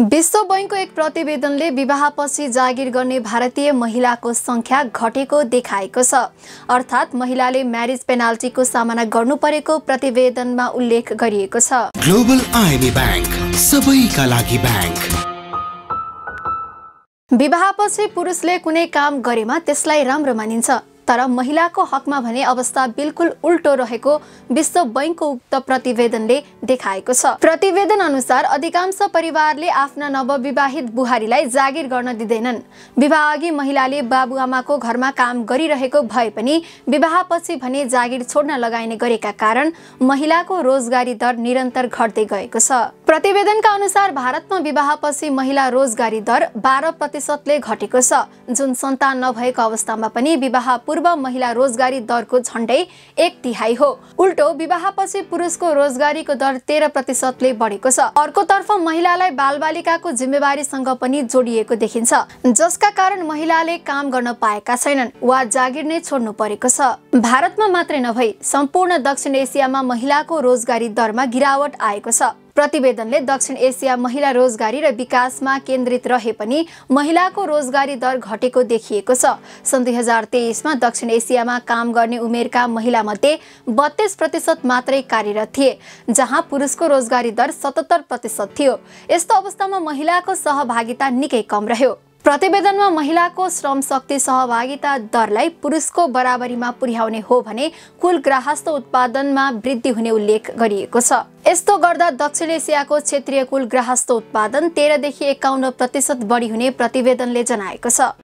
विश्व बैङ्कको एक प्रतिवेदनले विवाहपछि जागिर गर्ने भारतीय महिलाको सङ्ख्या घटेको देखाएको छ अर्थात् महिलाले म्यारिज पेनाल्टीको सामना गर्नु परेको प्रतिवेदनमा उल्लेख गरिएको छ ग्लोबल e सबैका लागि विवाहपछि पुरुषले कुनै काम गरेमा त्यसलाई राम्रो मानिन्छ तर महिलाको हकमा भने अवस्था बिल्कुल उल्टो रहेको विश्व बैङ्कको उक्त प्रतिवेदनले देखाएको छ प्रतिवेदन अनुसार अधिकांश परिवारले आफ्ना नवविवाहित बुहारीलाई जागिर गर्न दिँदैनन् विवाह अघि महिलाले बाबुआमाको घरमा काम गरिरहेको भए पनि विवाहपछि भने जागिर छोड्न लगाइने गरेका कारण महिलाको रोजगारी दर निरन्तर घट्दै गएको छ प्रतिवेदनका अनुसार भारतमा विवाहपछि महिला रोजगारी दर बाह्र प्रतिशतले घटेको छ जुन सन्तान नभएको अवस्थामा पनि विवाह पूर्व महिला रोजगारी दरको झण्डै एक तिहाई हो उल्टो विवाहपछि पुरुषको रोजगारीको दर तेह्र प्रतिशतले बढेको छ अर्कोतर्फ महिलालाई बालबालिकाको जिम्मेवारीसँग पनि जोडिएको देखिन्छ जसका कारण महिलाले काम गर्न पाएका छैनन् वा जागिर नै छोड्नु परेको छ भारतमा मात्रै नभई सम्पूर्ण दक्षिण एसियामा महिलाको रोजगारी दरमा गिरावट आएको छ प्रतिवेदनले दक्षिण एसिया महिला रोजगारी र विकासमा केन्द्रित रहे पनि महिलाको रोजगारी दर घटेको देखिएको छ सन् दुई हजार तेइसमा दक्षिण एसियामा काम गर्ने उमेरका महिलामध्ये बत्तीस प्रतिशत मात्रै कार्यरत थिए जहाँ पुरुषको रोजगारी दर सतहत्तर प्रतिशत थियो यस्तो अवस्थामा महिलाको सहभागिता निकै कम रह्यो प्रतिवेदनमा महिलाको श्रम शक्ति सहभागिता दरलाई पुरुषको बराबरीमा पुर्याउने हो भने कुल ग्राहस्थ उत्पादनमा वृद्धि हुने उल्लेख गरिएको छ यस्तो गर्दा दक्षिण एसियाको क्षेत्रीय कुल ग्राहस्थ उत्पादन तेह्रदेखि एकाउन्न प्रतिशत बढी हुने प्रतिवेदनले जनाएको छ